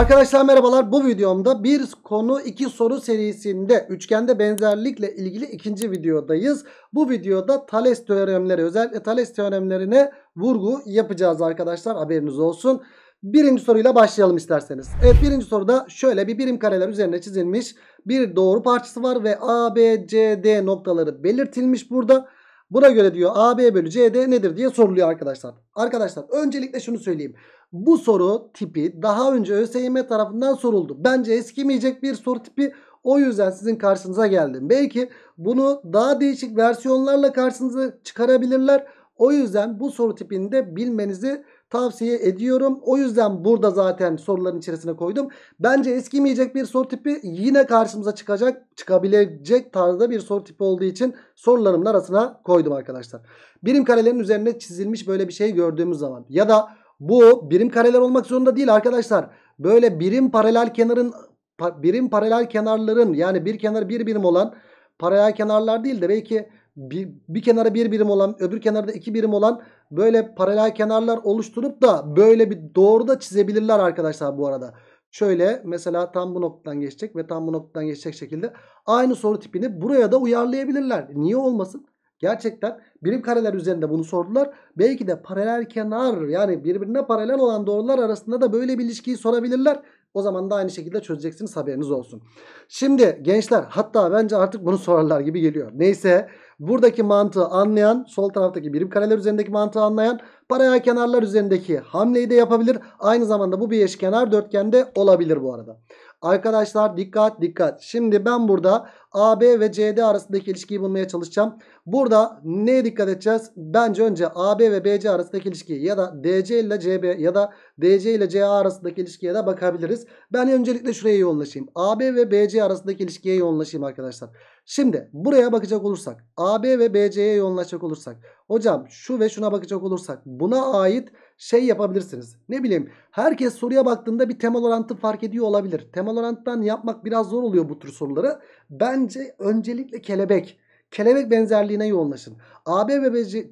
Arkadaşlar merhabalar. Bu videomda bir konu iki soru serisinde üçgende benzerlikle ilgili ikinci videodayız. Bu videoda Thales teoremleri özellikle Thales teoremlerine vurgu yapacağız arkadaşlar. Haberiniz olsun. Birinci soruyla başlayalım isterseniz. Evet birinci soruda şöyle bir birim kareler üzerine çizilmiş bir doğru parçası var ve A, B, C, D noktaları belirtilmiş burada. Burada. Buna göre diyor AB bölü CD nedir diye soruluyor arkadaşlar. Arkadaşlar öncelikle şunu söyleyeyim. Bu soru tipi daha önce ÖSYM tarafından soruldu. Bence eskimeyecek bir soru tipi o yüzden sizin karşınıza geldim. Belki bunu daha değişik versiyonlarla karşınıza çıkarabilirler. O yüzden bu soru tipini de bilmenizi tavsiye ediyorum. O yüzden burada zaten soruların içerisine koydum. Bence eskimeyecek bir soru tipi yine karşımıza çıkacak, çıkabilecek tarzda bir soru tipi olduğu için sorularımın arasına koydum arkadaşlar. Birim karelerin üzerine çizilmiş böyle bir şey gördüğümüz zaman ya da bu birim kareler olmak zorunda değil arkadaşlar. Böyle birim paralel kenarın birim paralel kenarların yani bir kenar bir birim olan paralel kenarlar değil de belki bir, bir kenara bir birim olan öbür kenarda iki birim olan böyle paralel kenarlar oluşturup da böyle bir doğru da çizebilirler arkadaşlar bu arada. Şöyle mesela tam bu noktadan geçecek ve tam bu noktadan geçecek şekilde aynı soru tipini buraya da uyarlayabilirler. Niye olmasın? Gerçekten birim kareler üzerinde bunu sordular. Belki de paralel kenar yani birbirine paralel olan doğrular arasında da böyle bir ilişkiyi sorabilirler. O zaman da aynı şekilde çözeceksiniz haberiniz olsun. Şimdi gençler hatta bence artık bunu sorarlar gibi geliyor. Neyse Buradaki mantığı anlayan sol taraftaki birim kareler üzerindeki mantığı anlayan paraya kenarlar üzerindeki hamleyi de yapabilir. Aynı zamanda bu bir eşkenar dörtgende olabilir bu arada. Arkadaşlar dikkat dikkat. Şimdi ben burada AB ve CD arasındaki ilişkiyi bulmaya çalışacağım. Burada neye dikkat edeceğiz? Bence önce AB ve BC arasındaki ilişkiyi ya da DC ile CB ya da DC ile CA arasındaki ilişkiye de bakabiliriz. Ben öncelikle şuraya yoğunlaşayım. AB ve BC arasındaki ilişkiye yoğunlaşayım arkadaşlar. Şimdi buraya bakacak olursak AB ve BC'ye yoğunlaşacak olursak hocam şu ve şuna bakacak olursak buna ait şey yapabilirsiniz. Ne bileyim herkes soruya baktığında bir temel orantı fark ediyor olabilir. Temel oranttan yapmak biraz zor oluyor bu tür soruları. Bence öncelikle kelebek. Kelebek benzerliğine yoğunlaşın. AB ve BC,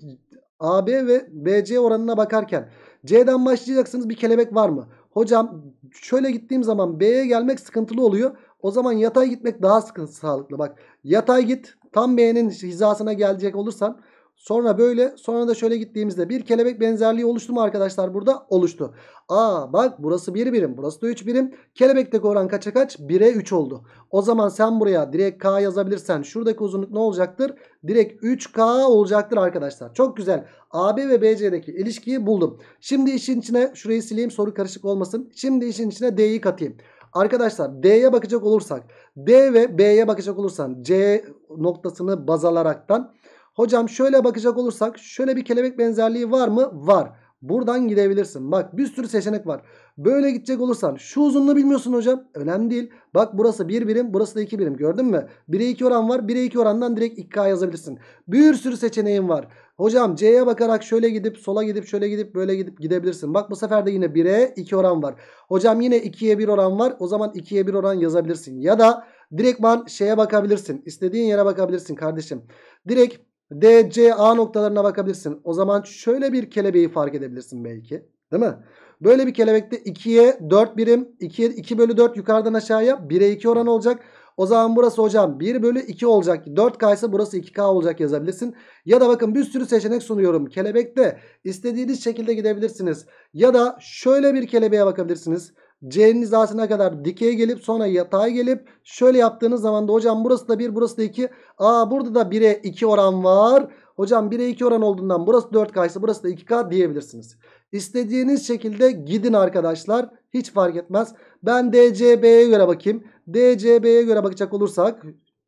AB ve BC oranına bakarken C'den başlayacaksınız bir kelebek var mı? Hocam şöyle gittiğim zaman B'ye gelmek sıkıntılı oluyor. O zaman yatay gitmek daha sıkıntı sağlıklı. Bak yatay git tam B'nin hizasına gelecek olursan, sonra böyle sonra da şöyle gittiğimizde bir kelebek benzerliği oluştu mu arkadaşlar burada? Oluştu. Aa bak burası 1 bir birim burası da 3 birim. Kelebekteki oran kaça kaç? 1'e 3 oldu. O zaman sen buraya direkt K yazabilirsen şuradaki uzunluk ne olacaktır? Direkt 3K olacaktır arkadaşlar. Çok güzel. AB ve BC'deki ilişkiyi buldum. Şimdi işin içine şurayı sileyim soru karışık olmasın. Şimdi işin içine D'yi katayım. Arkadaşlar D'ye bakacak olursak D ve B'ye bakacak olursan C noktasını baz alaraktan hocam şöyle bakacak olursak şöyle bir kelebek benzerliği var mı? Var. Buradan gidebilirsin. Bak bir sürü seçenek var. Böyle gidecek olursan şu uzunluğu bilmiyorsun hocam. Önemli değil. Bak burası 1 bir birim burası da 2 birim gördün mü? 1'e 2 oran var. 1'e 2 orandan direkt 2K yazabilirsin. Bir sürü seçeneğin var. Hocam C'ye bakarak şöyle gidip sola gidip şöyle gidip böyle gidip gidebilirsin. Bak bu sefer de yine 1'e 2 oran var. Hocam yine 2'ye 1 oran var. O zaman 2'ye 1 oran yazabilirsin. Ya da direktman şeye bakabilirsin. İstediğin yere bakabilirsin kardeşim. Direkt D, C, A noktalarına bakabilirsin. O zaman şöyle bir kelebeği fark edebilirsin belki. Değil mi? Böyle bir kelebekte 2'ye 4 birim. 2, 2 bölü 4 yukarıdan aşağıya 1'e 2 oran olacak. O zaman burası hocam 1 bölü 2 olacak. 4K ise burası 2K olacak yazabilirsin. Ya da bakın bir sürü seçenek sunuyorum. Kelebekte istediğiniz şekilde gidebilirsiniz. Ya da şöyle bir kelebeğe bakabilirsiniz. C'nin hizasına kadar dikeye gelip sonra yatağa gelip şöyle yaptığınız zaman da hocam burası da 1 burası da 2. Aa burada da 1'e 2 oran var. Hocam 1'e 2 oran olduğundan burası 4K ise burası da 2K diyebilirsiniz. İstediğiniz şekilde gidin arkadaşlar. Hiç fark etmez. Ben DCB'ye göre bakayım. DCB'ye göre bakacak olursak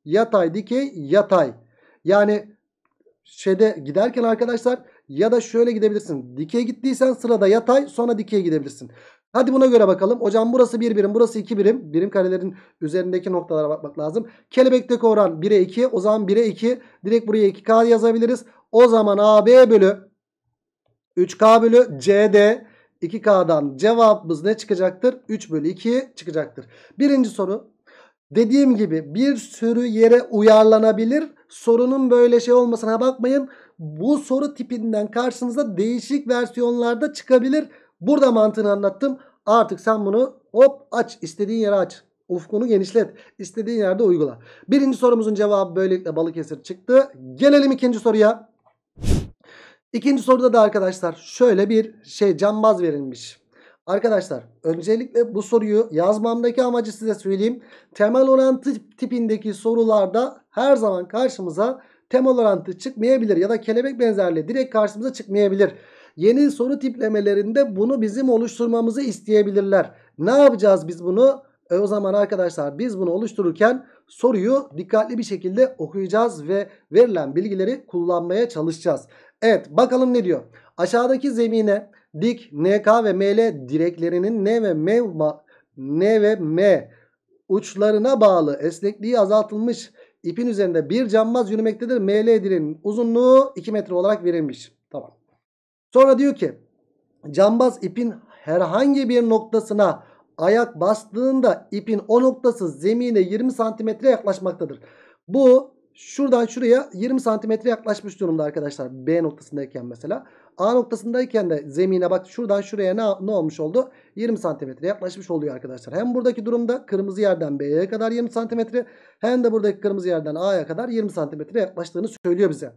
yatay dikey yatay. Yani şeyde giderken arkadaşlar ya da şöyle gidebilirsin. Dikey gittiysen sırada yatay sonra dikey gidebilirsin. Hadi buna göre bakalım. Hocam burası 1 bir birim burası 2 birim. Birim karelerin üzerindeki noktalara bakmak lazım. Kelebekteki oran 1'e 2. O zaman 1'e 2. Direkt buraya 2K yazabiliriz. O zaman AB bölü 3K bölü CD 2K'dan cevabımız ne çıkacaktır? 3 bölü 2 çıkacaktır. Birinci soru. Dediğim gibi bir sürü yere uyarlanabilir. Sorunun böyle şey olmasına bakmayın. Bu soru tipinden karşınıza değişik versiyonlarda çıkabilir. Burada mantığını anlattım. Artık sen bunu hop aç. istediğin yere aç. Ufkunu genişlet. İstediğin yerde uygula. Birinci sorumuzun cevabı böylelikle Balıkesir çıktı. Gelelim ikinci soruya. İkinci soruda da arkadaşlar şöyle bir şey cambaz verilmiş. Arkadaşlar öncelikle bu soruyu yazmamdaki amacı size söyleyeyim. Temel orantı tipindeki sorularda her zaman karşımıza temel orantı çıkmayabilir. Ya da kelebek benzerliği direkt karşımıza çıkmayabilir. Yeni soru tiplemelerinde bunu bizim oluşturmamızı isteyebilirler. Ne yapacağız biz bunu? E o zaman arkadaşlar biz bunu oluştururken soruyu dikkatli bir şekilde okuyacağız ve verilen bilgileri kullanmaya çalışacağız. Evet bakalım ne diyor. Aşağıdaki zemine dik NK ve ML direklerinin N ve M N ve M uçlarına bağlı esnekliği azaltılmış ipin üzerinde bir cambaz yürümektedir. ML direğinin uzunluğu 2 metre olarak verilmiş. Tamam. Sonra diyor ki cambaz ipin herhangi bir noktasına ayak bastığında ipin o noktası zemine 20 santimetre yaklaşmaktadır. Bu Şuradan şuraya 20 santimetre yaklaşmış durumda arkadaşlar. B noktasındayken mesela. A noktasındayken de zemine bak şuradan şuraya ne, ne olmuş oldu? 20 santimetre yaklaşmış oluyor arkadaşlar. Hem buradaki durumda kırmızı yerden B'ye kadar 20 santimetre hem de buradaki kırmızı yerden A'ya kadar 20 santimetre yaklaştığını söylüyor bize.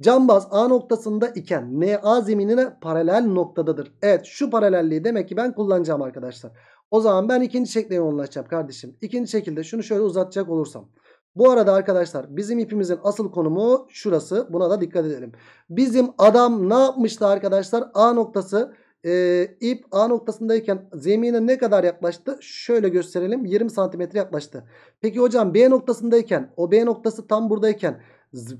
Cambaz A noktasında iken NA zeminine paralel noktadadır. Evet şu paralelliği demek ki ben kullanacağım arkadaşlar. O zaman ben ikinci şekle yoğunlaşacağım kardeşim. İkinci şekilde şunu şöyle uzatacak olursam. Bu arada arkadaşlar bizim ipimizin asıl konumu şurası. Buna da dikkat edelim. Bizim adam ne yapmıştı arkadaşlar? A noktası e, ip A noktasındayken zemine ne kadar yaklaştı? Şöyle gösterelim. 20 santimetre yaklaştı. Peki hocam B noktasındayken o B noktası tam buradayken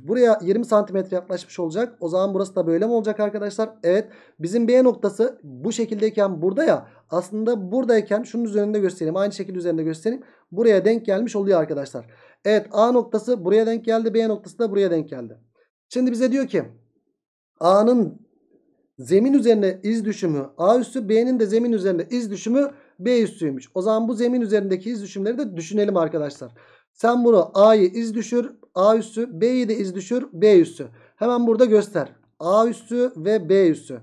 buraya 20 santimetre yaklaşmış olacak. O zaman burası da böyle mi olacak arkadaşlar? Evet. Bizim B noktası bu şekildeyken burada ya. Aslında buradayken şunun üzerinde göstereyim. Aynı şekilde üzerinde göstereyim. Buraya denk gelmiş oluyor arkadaşlar. Evet A noktası buraya denk geldi. B noktası da buraya denk geldi. Şimdi bize diyor ki A'nın zemin üzerine iz düşümü A üssü B'nin de zemin üzerinde iz düşümü B üssüymüş. O zaman bu zemin üzerindeki iz düşümleri de düşünelim arkadaşlar. Sen bunu A'yı iz düşür A üssü B'yi de iz düşür B üssü. Hemen burada göster. A üssü ve B üssü.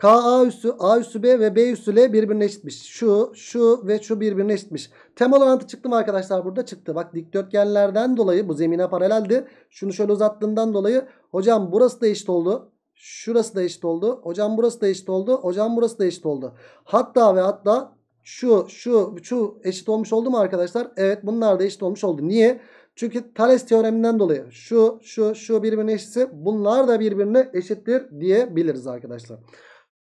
K A üssü A üssü B ve B üssü L birbirine eşitmiş. Şu, şu ve şu birbirine eşitmiş. Temel orantı çıktı mı arkadaşlar burada? Çıktı. Bak dikdörtgenlerden dolayı bu zemine paraleldi. Şunu şöyle uzattığından dolayı hocam burası da eşit oldu. Şurası da eşit oldu. Hocam burası da eşit oldu. Hocam burası da eşit oldu. Hatta ve hatta şu, şu, şu eşit olmuş oldu mu arkadaşlar? Evet bunlar da eşit olmuş oldu. Niye? Çünkü Thales teoreminden dolayı şu, şu, şu birbirine eşitse bunlar da birbirine eşittir diyebiliriz arkadaşlar.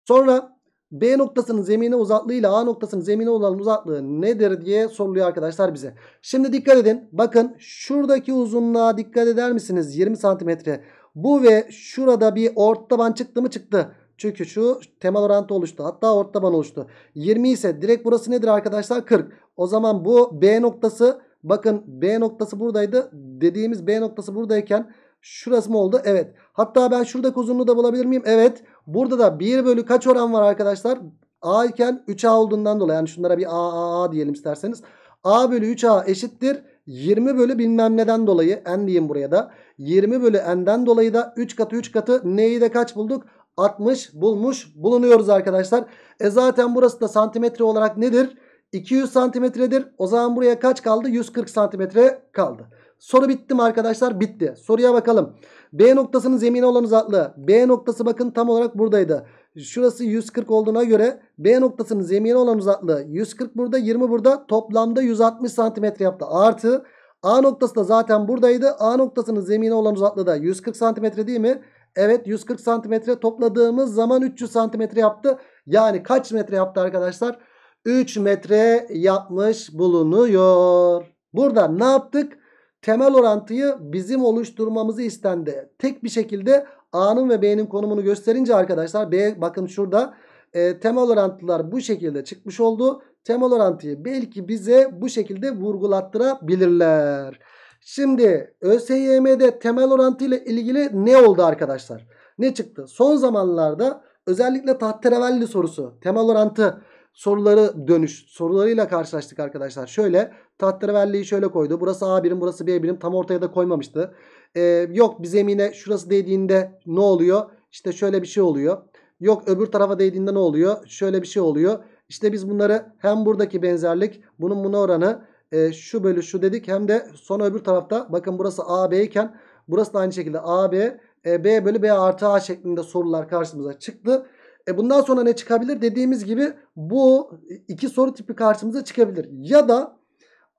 Sonra B noktasının zemine uzaklığı A noktasının zemine olan uzaklığı nedir diye soruluyor arkadaşlar bize. Şimdi dikkat edin. Bakın şuradaki uzunluğa dikkat eder misiniz? 20 santimetre. Bu ve şurada bir ort taban çıktı mı çıktı. Çünkü şu temel orantı oluştu. Hatta ort taban oluştu. 20 ise direkt burası nedir arkadaşlar? 40. O zaman bu B noktası bakın B noktası buradaydı. Dediğimiz B noktası buradayken Şurası mı oldu? Evet. Hatta ben şurada uzunluğu da bulabilir miyim? Evet. Burada da 1 bölü kaç oran var arkadaşlar? A iken 3A olduğundan dolayı. Yani şunlara bir A, A, A diyelim isterseniz. A bölü 3A eşittir. 20 bölü bilmem neden dolayı. N diyeyim buraya da. 20 bölü N'den dolayı da 3 katı 3 katı neyi de kaç bulduk? 60 bulmuş bulunuyoruz arkadaşlar. E zaten burası da santimetre olarak nedir? 200 santimetredir. O zaman buraya kaç kaldı? 140 santimetre kaldı. Soru bitti mi arkadaşlar? Bitti. Soruya bakalım. B noktasının zemini olan uzaklığı. B noktası bakın tam olarak buradaydı. Şurası 140 olduğuna göre B noktasının zemini olan uzaklığı 140 burada 20 burada toplamda 160 santimetre yaptı. Artı A noktası da zaten buradaydı. A noktasının zemini olan uzaklığı da 140 santimetre değil mi? Evet 140 santimetre topladığımız zaman 300 santimetre yaptı. Yani kaç metre yaptı arkadaşlar? 3 metre yapmış bulunuyor. Burada ne yaptık? temel orantıyı bizim oluşturmamızı istendi. Tek bir şekilde A'nın ve B'nin konumunu gösterince arkadaşlar B bakın şurada e, temel orantılar bu şekilde çıkmış oldu. Temel orantıyı belki bize bu şekilde vurgulattırabilirler. Şimdi ÖSYM'de temel orantıyla ilgili ne oldu arkadaşlar? Ne çıktı? Son zamanlarda özellikle tahterevalli sorusu temel orantı soruları dönüş sorularıyla karşılaştık arkadaşlar. Şöyle tahterevalliyi şöyle koydu. Burası A birim burası B birim tam ortaya da koymamıştı. Ee, yok bir zemine şurası değdiğinde ne oluyor? İşte şöyle bir şey oluyor. Yok öbür tarafa değdiğinde ne oluyor? Şöyle bir şey oluyor. İşte biz bunları hem buradaki benzerlik bunun buna oranı e, şu bölü şu dedik. Hem de son öbür tarafta bakın burası AB iken burası da aynı şekilde AB e, B bölü B artı A şeklinde sorular karşımıza çıktı. E bundan sonra ne çıkabilir? Dediğimiz gibi bu iki soru tipi karşımıza çıkabilir. Ya da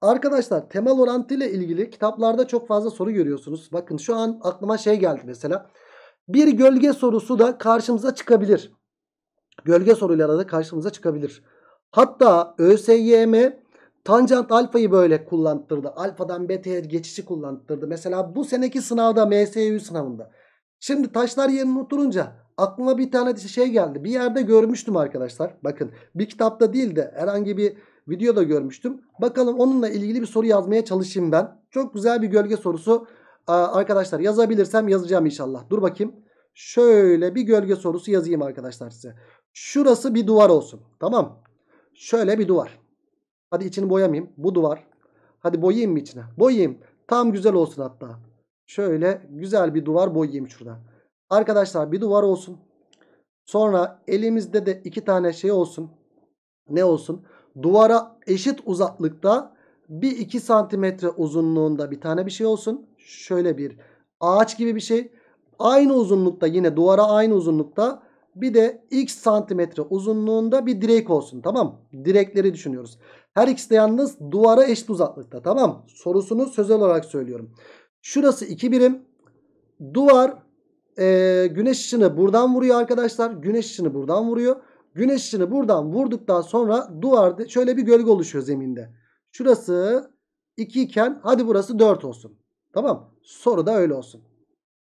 arkadaşlar temel orantı ile ilgili kitaplarda çok fazla soru görüyorsunuz. Bakın şu an aklıma şey geldi mesela. Bir gölge sorusu da karşımıza çıkabilir. Gölge soruları da karşımıza çıkabilir. Hatta ÖSYM tanjant alfayı böyle kullandırdı. Alfadan beta'ya geçişi kullandırdı. Mesela bu seneki sınavda MSU sınavında Şimdi taşlar yerine oturunca aklıma bir tane şey geldi. Bir yerde görmüştüm arkadaşlar. Bakın bir kitapta değil de herhangi bir videoda görmüştüm. Bakalım onunla ilgili bir soru yazmaya çalışayım ben. Çok güzel bir gölge sorusu. arkadaşlar yazabilirsem yazacağım inşallah. Dur bakayım. Şöyle bir gölge sorusu yazayım arkadaşlar size. Şurası bir duvar olsun. Tamam. Şöyle bir duvar. Hadi içini boyamayayım. Bu duvar. Hadi boyayayım mı içine? Boyayayım. Tam güzel olsun hatta. Şöyle güzel bir duvar boyayayım şurada. Arkadaşlar bir duvar olsun. Sonra elimizde de iki tane şey olsun. Ne olsun? Duvara eşit uzaklıkta bir iki santimetre uzunluğunda bir tane bir şey olsun. Şöyle bir ağaç gibi bir şey. Aynı uzunlukta yine duvara aynı uzunlukta bir de x santimetre uzunluğunda bir direk olsun. Tamam Direkleri düşünüyoruz. Her ikisi de yalnız duvara eşit uzaklıkta. Tamam Sorusunu sözel olarak söylüyorum. Şurası 2 birim. Duvar e, güneş ışını buradan vuruyor arkadaşlar. Güneş ışını buradan vuruyor. Güneş ışını buradan vurduktan sonra duvarda şöyle bir gölge oluşuyor zeminde. Şurası 2 iken hadi burası 4 olsun. Tamam. Soru da öyle olsun.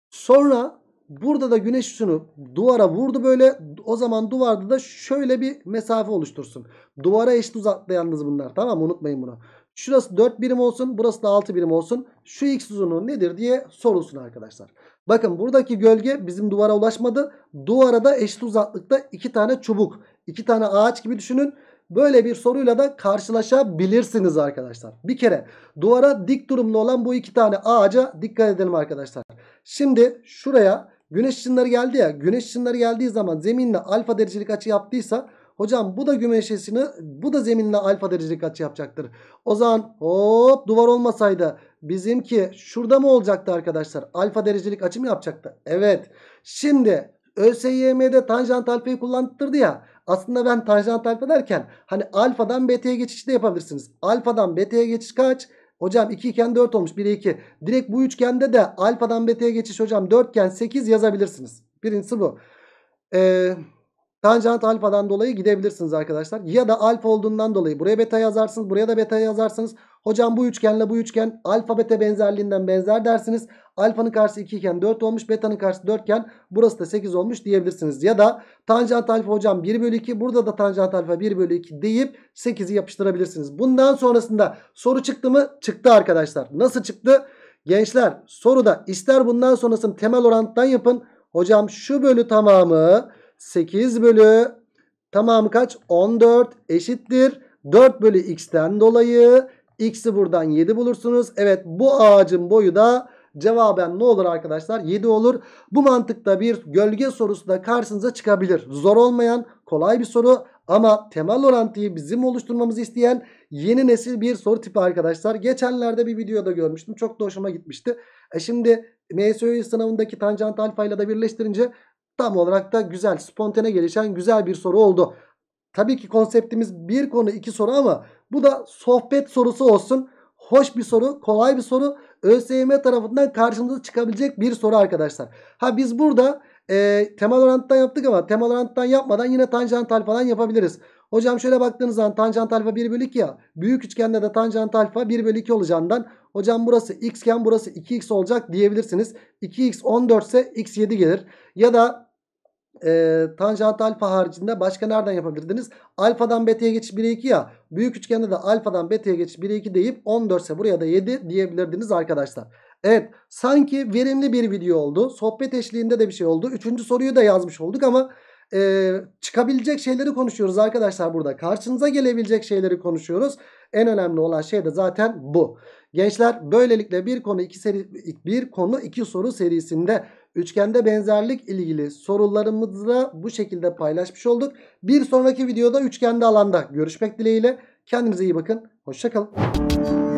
Sonra burada da güneş ışını duvara vurdu böyle. O zaman duvarda da şöyle bir mesafe oluştursun. Duvara eşit uzakta yalnız bunlar. Tamam unutmayın bunu. Şurası 4 birim olsun. Burası da 6 birim olsun. Şu x uzunluğu nedir diye sorulsun arkadaşlar. Bakın buradaki gölge bizim duvara ulaşmadı. Duvara da eşit uzaklıkta 2 tane çubuk. 2 tane ağaç gibi düşünün. Böyle bir soruyla da karşılaşabilirsiniz arkadaşlar. Bir kere duvara dik durumda olan bu iki tane ağaca dikkat edelim arkadaşlar. Şimdi şuraya güneş ışınları geldi ya. Güneş ışınları geldiği zaman zeminle alfa derecelik açı yaptıysa Hocam bu da gümeşesini bu da zeminle alfa derecelik açı yapacaktır. O zaman hop duvar olmasaydı bizimki şurada mı olacaktı arkadaşlar? Alfa derecelik açı mı yapacaktı? Evet. Şimdi ÖSYM'de tanjant alfayı kullandırdı ya. Aslında ben tanjant alfa derken hani alfadan beta'ya geçişi de yapabilirsiniz. Alfadan beta'ya geçiş kaç? Hocam 2 iken 4 olmuş 1'e 2. Direkt bu üçgende de alfadan beta'ya geçiş hocam 4 iken 8 yazabilirsiniz. Birincisi bu. Ee, Tanjant alfadan dolayı gidebilirsiniz arkadaşlar. Ya da alfa olduğundan dolayı buraya beta yazarsınız. Buraya da beta yazarsınız. Hocam bu üçgenle bu üçgen alfa beta benzerliğinden benzer dersiniz. Alfanın karşısı 2 iken 4 olmuş. Betanın karşısı 4 iken burası da 8 olmuş diyebilirsiniz. Ya da tanjant alfa hocam 1 bölü 2. Burada da tanjant alfa 1 bölü 2 deyip 8'i yapıştırabilirsiniz. Bundan sonrasında soru çıktı mı? Çıktı arkadaşlar. Nasıl çıktı? Gençler soruda ister bundan sonrasını temel orantıdan yapın. Hocam şu bölü tamamı 8 bölü tamam kaç? 14 eşittir. 4 bölü x'ten dolayı x'i buradan 7 bulursunuz. Evet bu ağacın boyu da cevaben ne olur arkadaşlar? 7 olur. Bu mantıkta bir gölge sorusu da karşınıza çıkabilir. Zor olmayan kolay bir soru ama temel orantıyı bizim oluşturmamızı isteyen yeni nesil bir soru tipi arkadaşlar. Geçenlerde bir videoda görmüştüm. Çok da hoşuma gitmişti. E şimdi MSÖ sınavındaki tanjant alfa ile de birleştirince Tam olarak da güzel, spontane gelişen güzel bir soru oldu. Tabii ki konseptimiz bir konu iki soru ama bu da sohbet sorusu olsun. Hoş bir soru, kolay bir soru. ÖSYM tarafından karşımıza çıkabilecek bir soru arkadaşlar. Ha biz burada e, temel oranttan yaptık ama temel oranttan yapmadan yine tanjantal falan yapabiliriz. Hocam şöyle baktığınız zaman tanjant alfa 1 bölü 2 ya. Büyük üçgende de tanjant alfa 1 bölü 2 olacağından Hocam burası x iken burası 2x olacak diyebilirsiniz. 2x 14 ise x 7 gelir. Ya da e, tanjant alfa haricinde başka nereden yapabilirdiniz? Alfadan beta'ya geçiş 1'e 2 ya. Büyük üçgende de alfadan beta'ya geçiş 1'e 2 deyip 14 ise buraya da 7 diyebilirdiniz arkadaşlar. Evet sanki verimli bir video oldu. Sohbet eşliğinde de bir şey oldu. Üçüncü soruyu da yazmış olduk ama e, çıkabilecek şeyleri konuşuyoruz arkadaşlar burada. Karşınıza gelebilecek şeyleri konuşuyoruz. En önemli olan şey de zaten bu. Gençler böylelikle bir konu iki seri bir konu iki soru serisinde üçgende benzerlik ilgili sorularımızı da bu şekilde paylaşmış olduk. Bir sonraki videoda üçgende alanda görüşmek dileğiyle. Kendinize iyi bakın. Hoşçakalın.